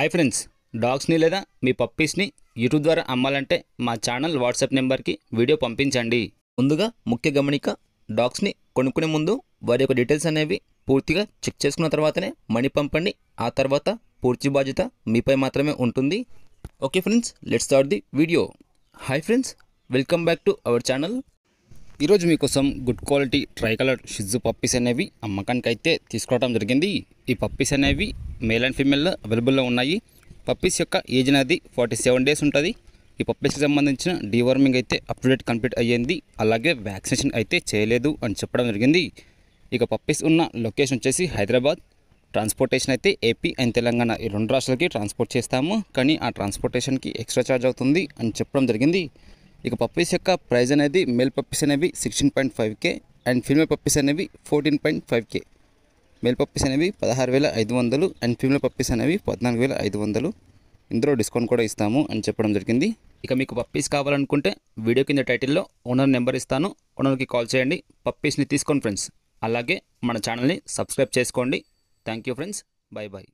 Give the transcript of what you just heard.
hi friends డాగ్స్ని లేదా మీ పప్పీస్ని YouTube ద్వారా అమ్మాలంటే మా ఛానల్ వాట్సాప్ నెంబర్కి వీడియో పంపించండి ముందుగా ముఖ్య గమనిక డాగ్స్ని కొనుక్కునే ముందు వారి యొక్క డీటెయిల్స్ అనేవి పూర్తిగా చెక్ చేసుకున్న తర్వాతనే మనీ పంపండి ఆ తర్వాత పూర్తి బాధ్యత మీపై మాత్రమే ఉంటుంది okay friends let's start the video hi friends welcome back to our channel ఈరోజు మీకోసం గుడ్ క్వాలిటీ ట్రై కలర్ షిజ్ పప్పీస్ అనేవి అమ్మకానికి అయితే తీసుకురావడం జరిగింది ఈ పప్పీస్ అనేవి మేల్ అండ్ ఫీమేల్లో అవైలబుల్లో ఉన్నాయి పప్పీస్ యొక్క ఏజ్ అనేది ఫార్టీ సెవెన్ డేస్ ఉంటుంది ఈ పప్పీస్కి సంబంధించిన డీవార్మింగ్ అయితే అప్ డేట్ కంప్లీట్ అయ్యింది అలాగే వ్యాక్సినేషన్ అయితే చేయలేదు అని చెప్పడం జరిగింది ఇక పప్పీస్ ఉన్న లొకేషన్ వచ్చేసి హైదరాబాద్ ట్రాన్స్పోర్టేషన్ అయితే ఏపీ అండ్ తెలంగాణ ఈ రెండు రాష్ట్రాలకి ట్రాన్స్పోర్ట్ చేస్తాము కానీ ఆ ట్రాన్స్పోర్టేషన్కి ఎక్స్ట్రా ఛార్జ్ అవుతుంది అని చెప్పడం జరిగింది ఇక పప్పీస్ యొక్క ప్రైజ్ అనేది మేల్ పప్పీస్ అనేవి sixteen point five K and female puppies అనేవి fourteen point five K male puppies అనేవి పదహారు వేల ఐదు వందలు అండ్ ఫిమేల్ పప్పీస్ అనేవి పద్నాలుగు వేల ఐదు వందలు ఇందులో డిస్కౌంట్ కూడా ఇస్తాము అని చెప్పడం జరిగింది ఇక మీకు పప్పీస్ కావాలనుకుంటే వీడియో కింద టైటిల్లో ఓనర్ నెంబర్ ఇస్తాను ఓనర్కి కాల్ చేయండి పప్పీస్ని తీసుకోండి ఫ్రెండ్స్ అలాగే మన ఛానల్ని సబ్స్క్రైబ్ చేసుకోండి థ్యాంక్ ఫ్రెండ్స్ బాయ్ బాయ్